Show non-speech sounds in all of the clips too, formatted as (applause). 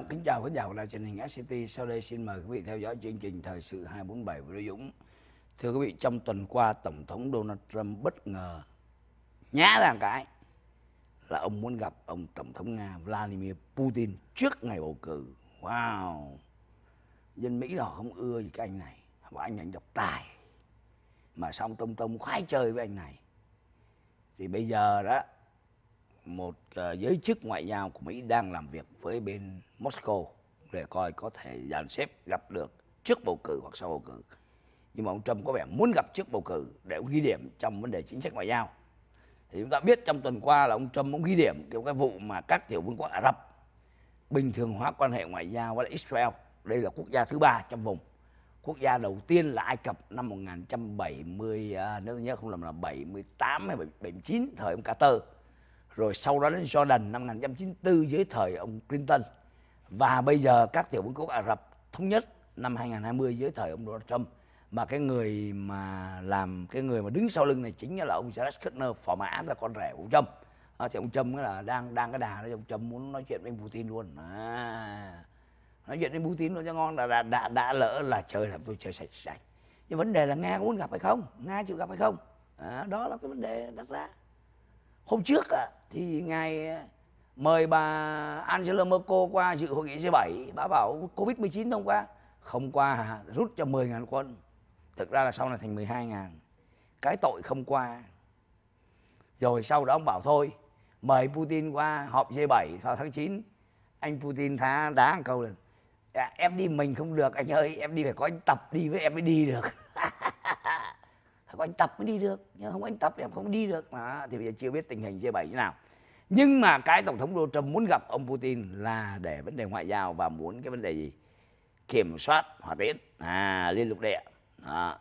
Long kính chào quý giả của đài truyền hình SCT. Sau đây xin mời quý vị theo dõi chương trình Thời sự 247 với Đỗ Dũng. Thưa quý vị, trong tuần qua Tổng thống Donald Trump bất ngờ nhá ra cái là ông muốn gặp ông Tổng thống Nga Vladimir Putin trước ngày bầu cử. Wow! Dân Mỹ họ không ưa gì cái anh này. Và anh này anh độc tài. Mà xong tông tông khoái chơi với anh này. Thì bây giờ đó một ờ, giới chức ngoại giao của Mỹ đang làm việc với bên Moscow để coi có thể dàn xếp gặp được trước bầu cử hoặc sau bầu cử. Nhưng mà ông Trump có vẻ muốn gặp trước bầu cử để ghi điểm trong vấn đề chính sách ngoại giao. Thì chúng ta biết trong tuần qua là ông Trump cũng ghi điểm trong cái vụ mà các tiểu vương quốc Ả Rập bình thường hóa quan hệ ngoại giao với Israel. Đây là quốc gia thứ ba trong vùng. Quốc gia đầu tiên là Ai Cập năm 1970, à, nếu nhớ không lầm là 78 hay 79 thời ông Carter rồi sau đó đến Jordan năm 1994 dưới thời ông Clinton và bây giờ các tiểu vương quốc Ả Rập thống nhất năm 2020 dưới thời ông Donald Trump mà cái người mà làm cái người mà đứng sau lưng này chính là ông Jared Kushner phò mã là con rể của Trump à, thì ông Trump là đang đang cái đà đó ông Trump muốn nói chuyện với anh Putin luôn à, nói chuyện với Putin luôn cho ngon là đã, đã đã lỡ là chơi làm tôi chơi sạch sạch nhưng vấn đề là Nga muốn gặp hay không Nga chịu gặp hay không à, đó là cái vấn đề đặt ra hôm trước á, thì ngài ờ, mời bà Angela Merkel qua dự hội nghị G7 bà bảo Covid 19 không qua không qua rút cho 10.000 quân thực ra là sau này thành 12.000 cái tội không qua rồi sau đó ông bảo thôi mời Putin qua họp G7 vào tháng 9 anh Putin thá đá một câu là à, em đi mình không được anh ơi em đi phải có anh tập đi với em mới đi được (laughs) có anh tập mới đi được nhưng không anh tập thì em không đi được đó, thì bây giờ chưa biết tình hình G7 như nào nhưng mà cái tổng thống Donald Trump muốn gặp ông Putin là để vấn đề ngoại giao và muốn cái vấn đề gì kiểm soát hòa tiến à liên lục địa đó.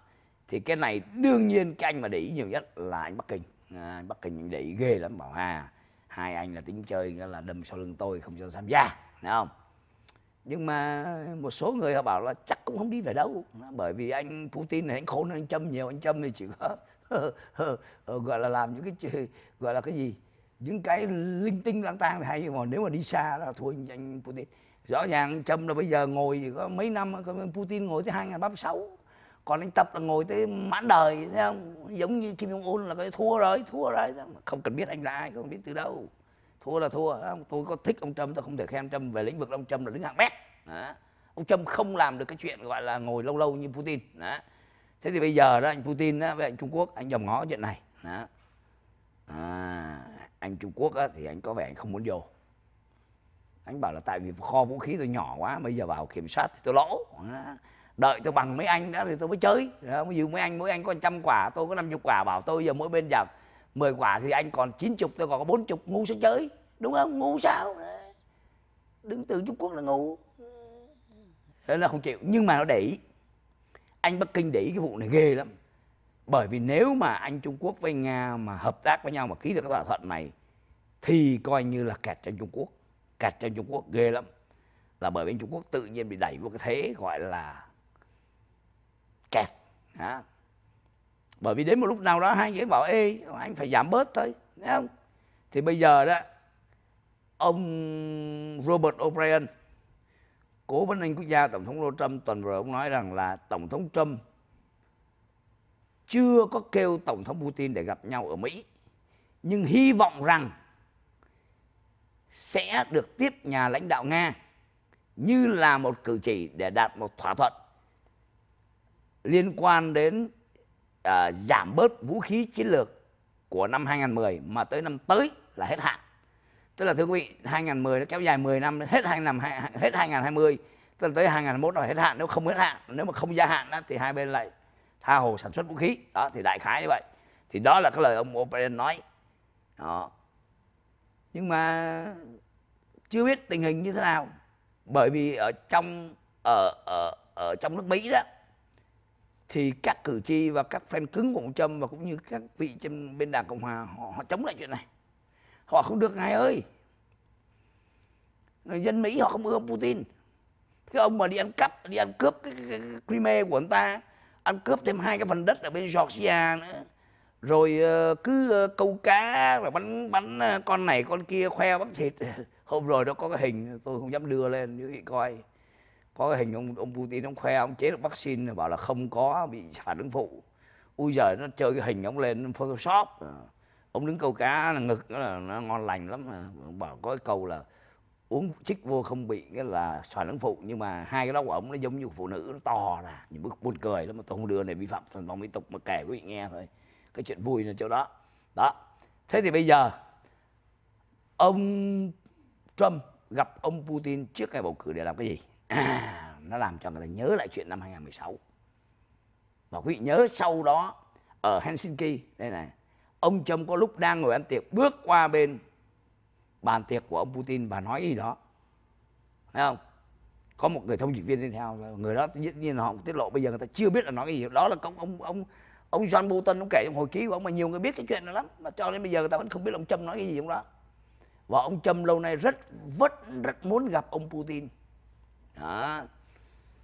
thì cái này đương nhiên cái anh mà để ý nhiều nhất là anh Bắc Kinh à, anh Bắc Kinh để ý ghê lắm bảo hà hai anh là tính chơi là đâm sau lưng tôi không cho tham gia đúng không nhưng mà một số người họ bảo là chắc cũng không đi về đâu bởi vì anh Putin này anh khốn anh châm nhiều anh châm thì chỉ có (laughs) ờ, gọi là làm những cái gọi là cái gì những cái linh tinh lang tang thì hay mà nếu mà đi xa là thôi anh Putin rõ ràng châm là bây giờ ngồi chỉ có mấy năm Putin ngồi tới hai sáu còn anh tập là ngồi tới mãn đời thấy không giống như Kim Jong Un là cái thua rồi thua rồi không cần biết anh là ai không biết từ đâu thua là thua tôi có thích ông trump tôi không thể khen trump về lĩnh vực ông trump là lĩnh hạng bét đó. ông trump không làm được cái chuyện gọi là ngồi lâu lâu như putin đó. thế thì bây giờ đó anh putin đó, với anh trung quốc anh dòm ngó chuyện này đó. À, anh trung quốc đó, thì anh có vẻ anh không muốn vô anh bảo là tại vì kho vũ khí tôi nhỏ quá bây giờ vào kiểm soát thì tôi lỗ đợi tôi bằng mấy anh đó thì tôi mới chơi đó, ví dụ mấy anh mỗi anh có trăm quả tôi có năm chục quả bảo tôi giờ mỗi bên giảm 10 quả thì anh còn 90 tôi còn có 40 ngu sao chơi đúng không ngu sao đứng từ Trung Quốc là ngu thế là không chịu nhưng mà nó để ý anh Bắc Kinh để ý cái vụ này ghê lắm bởi vì nếu mà anh Trung Quốc với Nga mà hợp tác với nhau mà ký được cái thỏa thuận này thì coi như là kẹt cho Trung Quốc kẹt cho Trung Quốc ghê lắm là bởi vì Trung Quốc tự nhiên bị đẩy vào cái thế gọi là kẹt hả? bởi vì đến một lúc nào đó hai anh ấy bảo ê anh phải giảm bớt thôi thấy không thì bây giờ đó ông Robert O'Brien cố vấn Anh quốc gia tổng thống Donald Trump tuần vừa ông nói rằng là tổng thống Trump chưa có kêu tổng thống Putin để gặp nhau ở Mỹ nhưng hy vọng rằng sẽ được tiếp nhà lãnh đạo Nga như là một cử chỉ để đạt một thỏa thuận liên quan đến à, giảm bớt vũ khí chiến lược của năm 2010 mà tới năm tới là hết hạn. Tức là thưa quý vị, 2010 nó kéo dài 10 năm hết 2 năm hết 2020, tức là tới 2021 là hết hạn, nếu không hết hạn, nếu mà không gia hạn đó, thì hai bên lại tha hồ sản xuất vũ khí. Đó thì đại khái như vậy. Thì đó là cái lời ông Obama nói. Đó. Nhưng mà chưa biết tình hình như thế nào bởi vì ở trong ở ở ở trong nước Mỹ đó thì các cử tri và các fan cứng của ông Trump và cũng như các vị trên bên đảng Cộng hòa họ, họ chống lại chuyện này. Họ không được ngài ơi. Người dân Mỹ họ không ưa ông Putin. Cái ông mà đi ăn cắp, đi ăn cướp cái, cái, cái, Crimea của anh ta, ăn cướp thêm hai cái phần đất ở bên Georgia nữa. Rồi ờ, cứ ờ, câu cá rồi bắn bắn ờ, con này con kia khoe bắp thịt. (laughs) Hôm rồi nó có cái hình tôi không dám đưa lên như vậy coi có cái hình ông ông Putin ông khoe ông chế được vaccine bảo là không có bị phản ứng phụ ui giời nó chơi cái hình ông lên photoshop ừ. ông đứng câu cá là ngực nó là nó ngon lành lắm mà bảo có cái câu là uống chích vô không bị cái là phản ứng phụ nhưng mà hai cái đó của ông nó giống như phụ nữ nó to là những bức buồn cười lắm mà tôi không đưa này vi phạm thần vong mỹ tục mà kể quý vị nghe thôi cái chuyện vui là chỗ đó đó thế thì bây giờ ông Trump gặp ông Putin trước ngày bầu cử để làm cái gì (coughs) nó làm cho người ta nhớ lại chuyện năm 2016 và quý vị nhớ sau đó ở Helsinki đây này ông Trump có lúc đang ngồi ăn tiệc bước qua bên bàn tiệc của ông Putin và nói gì đó thấy không có một người thông dịch viên đi theo người đó dĩ nhiên là họ tiết lộ bây giờ người ta chưa biết là nói cái gì đó là ông ông ông ông John Bolton ông kể trong hồi ký của ông mà nhiều người biết cái chuyện đó lắm mà cho đến bây giờ người ta vẫn không biết ông Trump nói cái gì trong đó và ông Trump lâu nay rất vẫn rất muốn gặp ông Putin đó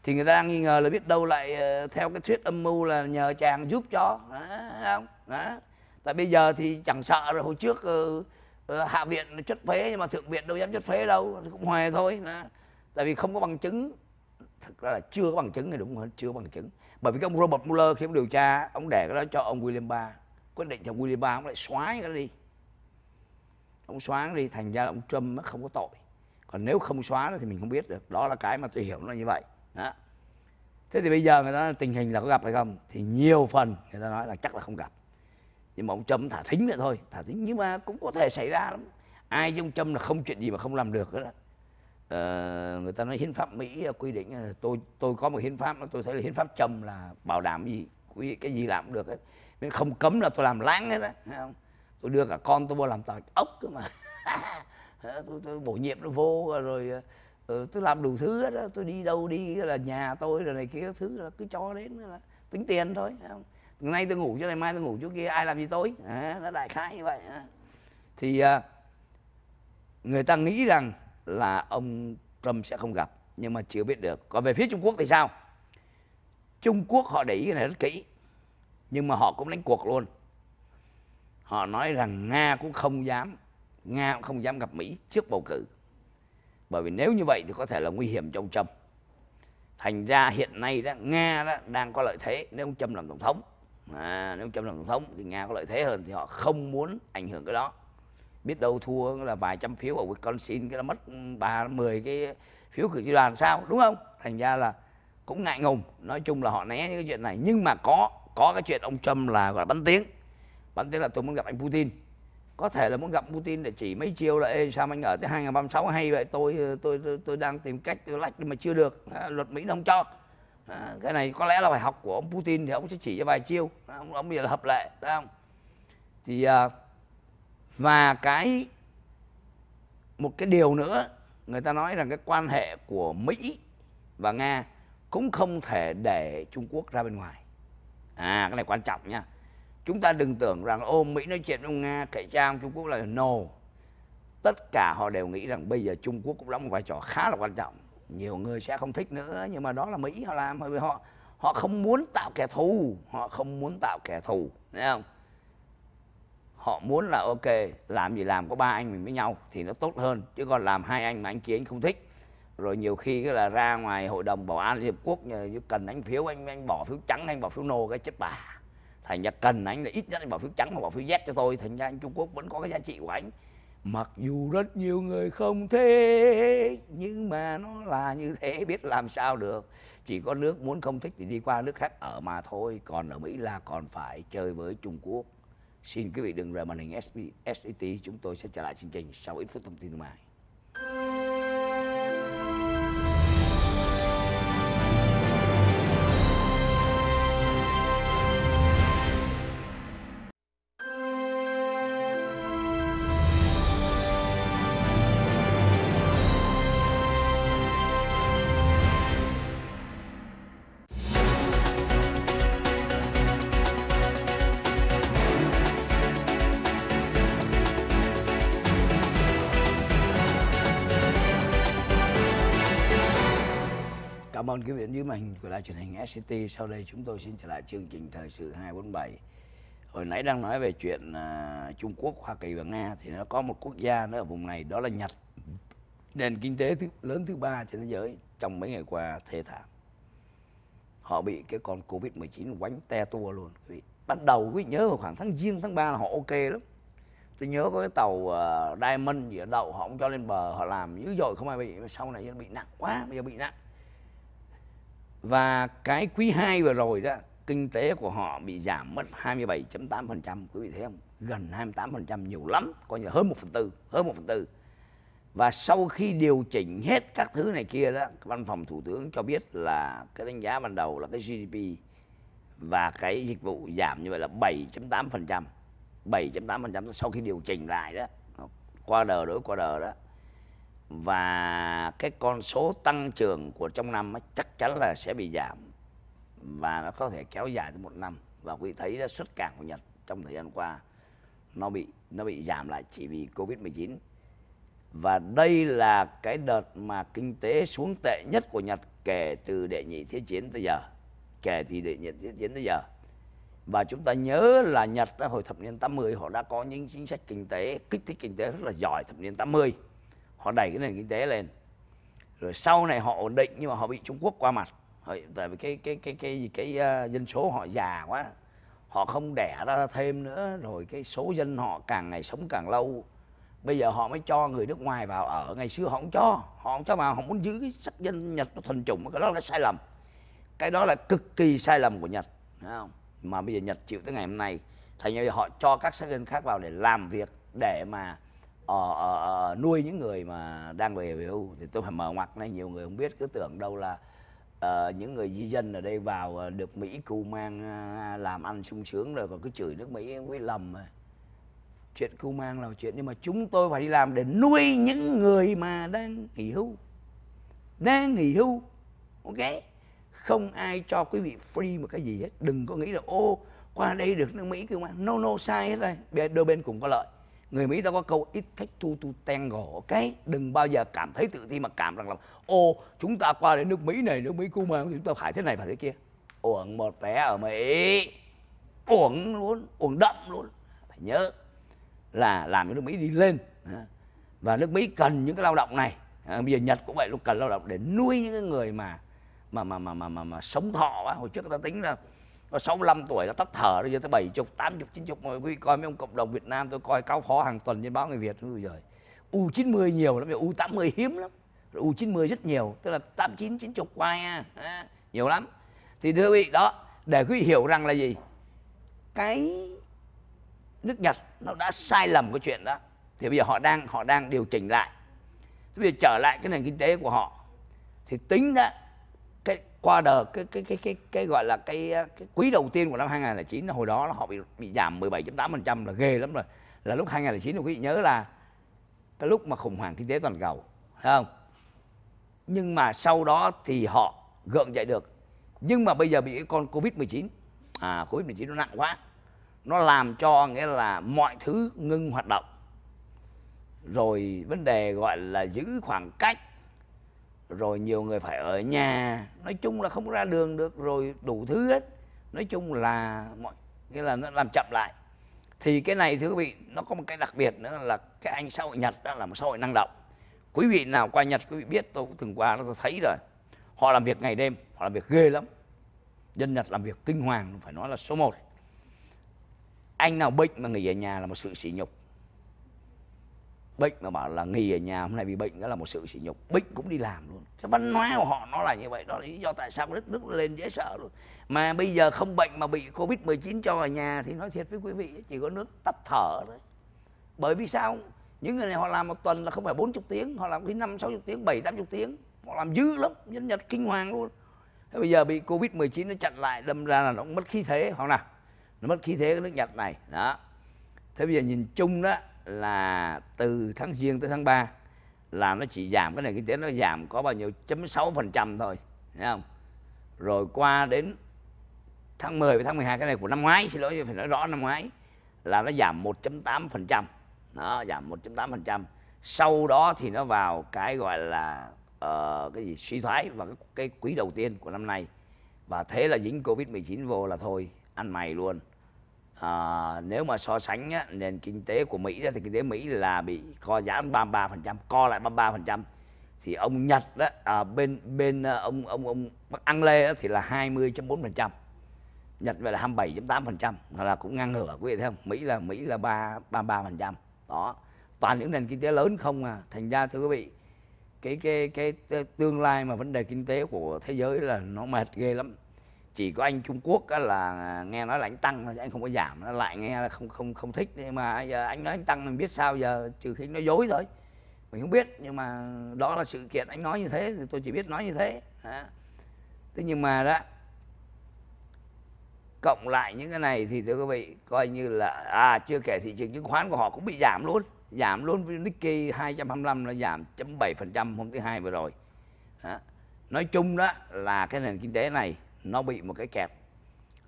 thì người ta đang nghi ngờ là biết đâu lại ờ, theo cái thuyết âm mưu là nhờ chàng giúp cho đó, không đó tại bây giờ thì chẳng sợ rồi hồi trước ờ, ờ, hạ viện chất phế nhưng mà thượng viện đâu dám chất phế đâu cũng hòe thôi đó. tại vì không có bằng chứng thực ra là chưa có bằng chứng này đúng không chưa có bằng chứng bởi vì cái ông Robert Mueller khi ông điều tra ông để cái đó cho ông William Barr quyết định cho William Barr ông lại xóa cái đó đi ông xóa đi thành ra ông Trump không có tội còn nếu không xóa nó thì mình không biết được đó là cái mà tôi hiểu nó như vậy đó thế thì bây giờ người ta nói tình hình là có gặp hay không thì nhiều phần người ta nói là chắc là không gặp nhưng mà ông trâm thả thính vậy thôi thả thính nhưng mà cũng có thể xảy ra lắm ai với ông trâm là không chuyện gì mà không làm được đó ờ, người ta nói hiến pháp mỹ quy định tôi tôi có một hiến pháp tôi thấy là hiến pháp trâm là bảo đảm gì cái gì làm cũng được hết nên không cấm là tôi làm láng hết á tôi đưa cả con tôi vô làm tàu ốc cơ mà (laughs) tôi, tôi bổ nhiệm nó vô rồi ờ, ờ, tôi làm đủ thứ đó tôi đi đâu đi là nhà tôi rồi này kia thứ là cứ cho đến là tính tiền thôi hôm nay tôi ngủ chỗ này mai tôi ngủ chỗ kia ai làm gì tôi nó đại khái như vậy thì ờ, người ta nghĩ rằng là ông Trump sẽ không gặp nhưng mà chưa biết được còn về phía Trung Quốc thì sao Trung Quốc họ để ý cái này rất kỹ nhưng mà họ cũng đánh cuộc luôn họ nói rằng nga cũng không dám Nga cũng không dám gặp Mỹ trước bầu cử. Bởi vì nếu như vậy thì có thể là nguy hiểm cho ông Trump. Thành ra hiện nay đó, Nga đó đang có lợi thế nếu ông Trump làm tổng thống. À, nếu ông Trump làm tổng thống thì Nga có lợi thế hơn thì họ không muốn ảnh hưởng cái đó. Biết đâu thua là vài trăm phiếu ở Wisconsin cái là mất ba mười cái phiếu cử tri đoàn sao, đúng không? Thành ra là cũng ngại ngùng, nói chung là họ né những cái chuyện này nhưng mà có có cái chuyện ông Trump là gọi là bắn tiếng. Bắn tiếng là tôi muốn gặp anh Putin có thể là muốn gặp Putin để chỉ mấy chiêu là Ê, sao anh ở tới 2036 hay vậy tôi tôi tôi, tôi đang tìm cách tôi lách mà chưa được à, luật Mỹ không cho à, cái này có lẽ là bài học của ông Putin thì ông sẽ chỉ cho vài chiêu ông ông bây giờ là hợp lệ phải không thì à, và cái một cái điều nữa người ta nói rằng cái quan hệ của Mỹ và Nga cũng không thể để Trung Quốc ra bên ngoài à cái này quan trọng nha chúng ta đừng tưởng rằng ô mỹ nói chuyện với nga kể cha ông trung quốc là no tất cả họ đều nghĩ rằng bây giờ trung quốc cũng đóng một vai trò khá là quan trọng nhiều người sẽ không thích nữa nhưng mà đó là mỹ họ làm bởi vì họ họ không muốn tạo kẻ thù họ không muốn tạo kẻ thù thấy không họ muốn là ok làm gì làm có ba anh mình với nhau thì nó tốt hơn chứ còn làm hai anh mà anh kia anh không thích rồi nhiều khi cái là ra ngoài hội đồng bảo an liên hiệp quốc như cần anh phiếu anh anh bỏ phiếu trắng anh bỏ phiếu nô cái chết bà thành ra cần anh là ít nhất anh bỏ phiếu trắng hoặc bỏ phiếu Z cho tôi thành ra anh Trung Quốc vẫn có cái giá trị của anh mặc dù rất nhiều người không thế nhưng mà nó là như thế biết làm sao được chỉ có nước muốn không thích thì đi qua nước khác ở mà thôi còn ở Mỹ là còn phải chơi với Trung Quốc xin quý vị đừng rời màn hình SBT chúng tôi sẽ trở lại chương trình sau ít phút thông tin mai ơn quý vị dưới màn hình của đài truyền hình SCT. Sau đây chúng tôi xin trở lại chương trình thời sự 247. Hồi nãy đang nói về chuyện uh, Trung Quốc, Hoa Kỳ và Nga thì nó có một quốc gia nữa ở vùng này đó là Nhật. Nền kinh tế thứ, lớn thứ ba trên thế giới trong mấy ngày qua thê thảm. Họ bị cái con Covid-19 quánh te tua luôn quý vị. bắt đầu quý vị nhớ vào khoảng tháng giêng tháng 3 là họ ok lắm. Tôi nhớ có cái tàu uh, Diamond gì ở đậu họ không cho lên bờ, họ làm dữ dội không ai bị. Sau này bị nặng quá, bây giờ bị nặng và cái quý 2 vừa rồi đó kinh tế của họ bị giảm mất 27.8% quý vị thấy không gần 28% nhiều lắm coi như hơn 1 phần tư hơn 1 phần tư và sau khi điều chỉnh hết các thứ này kia đó văn phòng thủ tướng cho biết là cái đánh giá ban đầu là cái GDP và cái dịch vụ giảm như vậy là 7.8% 7.8% sau khi điều chỉnh lại đó qua đờ đối qua đờ đó và cái con số tăng trưởng của trong năm chắc chắn là sẽ bị giảm và nó có thể kéo dài tới một năm và quý thấy là xuất cảng của Nhật trong thời gian qua nó bị nó bị giảm lại chỉ vì Covid 19 và đây là cái đợt mà kinh tế xuống tệ nhất của Nhật kể từ đệ nhị thế chiến tới giờ kể từ đệ nhị thế chiến tới giờ và chúng ta nhớ là Nhật hồi thập niên 80 họ đã có những chính sách kinh tế kích thích kinh tế rất là giỏi thập niên 80 họ đẩy cái nền kinh tế lên rồi sau này họ ổn định nhưng mà họ bị Trung Quốc qua mặt tại vì cái cái cái cái cái, cái ờ, uh, dân số họ già quá họ không đẻ ra thêm nữa rồi cái số dân họ càng ngày sống càng lâu bây giờ họ mới cho người nước ngoài vào ở ngày xưa họ không cho họ không cho vào họ muốn giữ cái sắc dân nhật nó thuần chủng cái đó là sai lầm cái đó là cực kỳ sai lầm của nhật không mà bây giờ nhật chịu tới ngày hôm nay thành ra họ cho các sắc dân khác vào để làm việc để mà ờ, ờ, ờ, nuôi những người mà đang về về hưu thì tôi phải mở ngoặt này nhiều người không biết cứ tưởng đâu là ờ, những người di dân ở đây vào ờ, được Mỹ cưu mang ờ, làm ăn sung sướng rồi còn cứ chửi nước Mỹ với lầm mà chuyện cưu mang là một chuyện nhưng mà chúng tôi phải đi làm để nuôi những người mà đang nghỉ hưu đang nghỉ hưu ok không ai cho quý vị free một cái gì hết đừng có nghĩ là ô qua đây được nước Mỹ cưu mang no no sai hết rồi đôi bên cũng có lợi người mỹ ta có câu it takes thu to tango ok đừng bao giờ cảm thấy tự ti mà cảm rằng là ô chúng ta qua đến nước mỹ này nước mỹ cung mà chúng ta phải thế này phải thế kia uổng một vé ở mỹ uổng luôn uổng đậm luôn phải nhớ là làm cho nước mỹ đi lên và nước mỹ cần những cái lao động này à, bây giờ nhật cũng vậy luôn cần lao động để nuôi những cái người mà mà mà mà mà mà, mà sống thọ á. hồi trước ta tính là rồi 65 tuổi là tắt thở rồi giờ tới 70, 80, 90 Mọi quý coi mấy ông cộng đồng Việt Nam tôi coi cao khó hàng tuần trên báo Người Việt rồi rồi U90 nhiều lắm, U80 hiếm lắm rồi U90 rất nhiều Tức là 89, 90 quay à. à, Nhiều lắm Thì thưa quý vị đó Để quý vị hiểu rằng là gì Cái nước Nhật nó đã sai lầm cái chuyện đó Thì bây giờ họ đang họ đang điều chỉnh lại Thế bây giờ trở lại cái nền kinh tế của họ Thì tính đó qua đợt cái cái cái cái cái gọi là cái, à, cái quý đầu tiên của năm 2009 hồi đó là họ bị bị giảm 17.8% là ghê lắm rồi. Là lúc 2009 quý vị nhớ là cái lúc mà khủng hoảng kinh tế toàn cầu, thấy không? Nhưng mà sau đó thì họ gượng dậy được. Nhưng mà bây giờ bị cái con Covid-19 à Covid-19 nó nặng quá. Nó làm cho nghĩa là mọi thứ ngưng hoạt động. Rồi vấn đề gọi là giữ khoảng cách rồi nhiều người phải ở nhà nói chung là không ra đường được rồi đủ thứ hết nói chung là mọi nghĩa là nó làm chậm lại thì cái này thưa quý vị nó có một cái đặc biệt nữa là cái anh xã hội nhật đó là một xã hội năng động quý vị nào qua nhật quý vị biết tôi cũng từng qua nó tôi thấy rồi họ làm việc ngày đêm họ làm việc ghê lắm dân nhật làm việc kinh hoàng phải nói là số 1 anh nào bệnh mà nghỉ ở nhà là một sự sỉ nhục bệnh mà bảo là nghỉ ở nhà hôm nay vì bệnh đó là một sự sỉ nhục bệnh cũng đi làm luôn cái văn hóa của họ nó là như vậy đó là lý do tại sao đất nước lên dễ sợ luôn mà bây giờ không bệnh mà bị covid 19 cho ở nhà thì nói thiệt với quý vị chỉ có nước tắt thở thôi bởi vì sao những người này họ làm một tuần là không phải 40 tiếng họ làm đến năm sáu tiếng bảy tám tiếng họ làm dữ lắm nhân nhật kinh hoàng luôn thế bây giờ bị covid 19 nó chặn lại đâm ra là nó cũng mất khí thế hoặc nào nó mất khí thế cái nước nhật này đó thế bây giờ nhìn chung đó là từ tháng giêng tới tháng 3 là nó chỉ giảm cái nền kinh tế nó giảm có bao nhiêu chấm sáu phần trăm thôi thấy không rồi qua đến tháng 10 và tháng 12 cái này của năm ngoái xin lỗi phải nói rõ năm ngoái là nó giảm 1.8 phần trăm nó giảm 1.8 phần trăm sau đó thì nó vào cái gọi là uh, cái gì suy thoái và cái, cái quý đầu tiên của năm nay và thế là dính covid 19 vô là thôi ăn mày luôn à, nếu mà so sánh á, nền kinh tế của Mỹ đó, thì kinh tế Mỹ là bị co giãn 33%, co lại 33%. Thì ông Nhật đó à, ờ, bên bên ờ, ông ông ông Bắc Anh Lê đó, thì là 20.4%. Nhật về là 27.8% là cũng ngang ngửa quý vị thấy không? Mỹ là Mỹ là 3 33%. Đó. Toàn những nền kinh tế lớn không à. Thành ra thưa quý vị, cái cái cái tương lai mà vấn đề kinh tế của thế giới là nó mệt ghê lắm chỉ có anh Trung Quốc là nghe nói là anh tăng thôi anh không có giảm nó lại nghe là không không không thích nhưng mà giờ anh nói anh tăng mình biết sao giờ trừ khi nó dối rồi mình không biết nhưng mà đó là sự kiện anh nói như thế thì tôi chỉ biết nói như thế à. thế nhưng mà đó cộng lại những cái này thì thưa quý vị coi như là à chưa kể thị trường chứng khoán của họ cũng bị giảm luôn giảm luôn với Nikkei 225 là giảm 0.7% hôm thứ hai vừa rồi đó. nói chung đó là cái nền kinh tế này nó bị một cái kẹt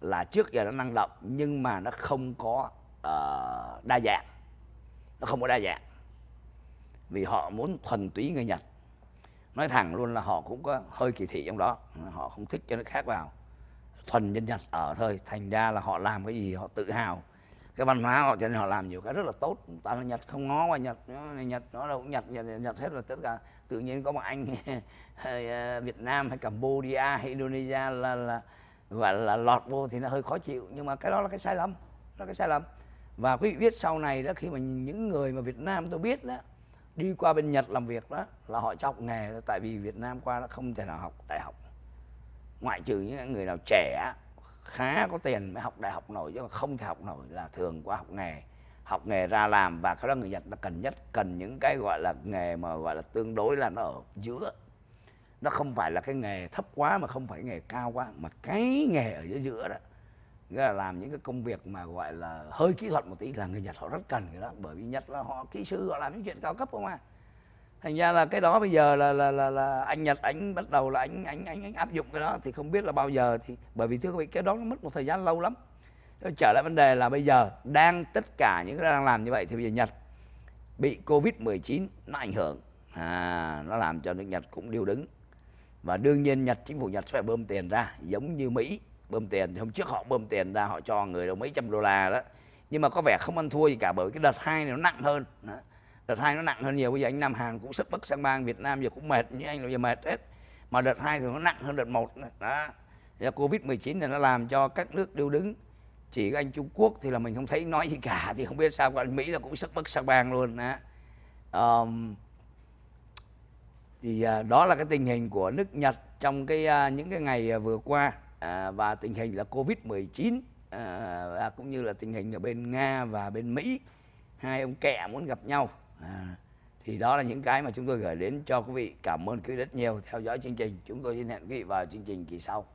là trước giờ nó năng động nhưng mà nó không có uh, đa dạng nó không có đa dạng vì họ muốn thuần túy người nhật nói thẳng luôn là họ cũng có hơi kỳ thị trong đó họ không thích cho nó khác vào thuần nhân nhật ở thôi thành ra là họ làm cái gì họ tự hào cái văn hóa họ cho nên họ làm nhiều cái rất là tốt ta là nhật không ngó qua nhật nhật nó đâu cũng nhật, nhật nhật hết là tất cả tự nhiên có một anh (laughs) ờ, Việt Nam hay Cambodia hay Indonesia là là gọi là lọt vô thì nó hơi khó chịu nhưng mà cái đó là cái sai lầm là cái sai lầm và quý vị biết sau này đó khi mà những người mà Việt Nam tôi biết đó đi qua bên Nhật làm việc đó là họ cho học nghề đó, tại vì Việt Nam qua nó không thể nào học đại học ngoại trừ những người nào trẻ khá có tiền mới học đại học nổi chứ không thể học nổi là thường qua học nghề học nghề ra làm và cái đó người Nhật nó cần nhất cần những cái gọi là nghề mà gọi là tương đối là nó ở giữa nó không phải là cái nghề thấp quá mà không phải nghề cao quá mà cái nghề ở giữa giữa đó nghĩa là làm những cái công việc mà gọi là hơi kỹ thuật một tí là người Nhật họ rất cần cái đó bởi vì Nhật là họ kỹ sư họ làm những chuyện cao cấp không à thành ra là cái đó bây giờ là là là, là anh Nhật anh bắt đầu là anh anh anh anh áp dụng cái đó thì không biết là bao giờ thì bởi vì thưa quý vị cái đó nó mất một thời gian lâu lắm Tôi trở lại vấn đề là bây giờ đang tất cả những cái đang làm như vậy thì bây giờ Nhật bị Covid-19 nó ảnh hưởng. À, nó làm cho nước Nhật cũng điêu đứng. Và đương nhiên Nhật chính phủ Nhật sẽ phải bơm tiền ra giống như Mỹ bơm tiền thì hôm trước họ bơm tiền ra họ cho người đâu mấy trăm đô la đó nhưng mà có vẻ không ăn thua gì cả bởi cái đợt hai này nó nặng hơn đợt hai nó nặng hơn nhiều bây giờ anh Nam Hàn cũng sức bức sang bang Việt Nam giờ cũng mệt như anh bây giờ mệt hết mà đợt hai thì nó nặng hơn đợt một đó. Giờ Covid 19 này nó làm cho các nước điêu đứng chỉ các anh Trung Quốc thì là mình không thấy nói gì cả (laughs) thì không biết sao còn Mỹ là cũng sắc bất sắc bang luôn á um, thì uh, đó là cái tình hình của nước Nhật trong cái uh, những cái ngày à, vừa qua uh, và tình hình là Covid 19 uh, cũng như là tình hình ở bên Nga và bên Mỹ hai ông kẹ muốn gặp nhau à, thì đó là những cái mà chúng tôi gửi đến cho quý vị cảm ơn quý rất nhiều theo dõi chương trình chúng tôi xin hẹn quý vị vào chương trình kỳ sau.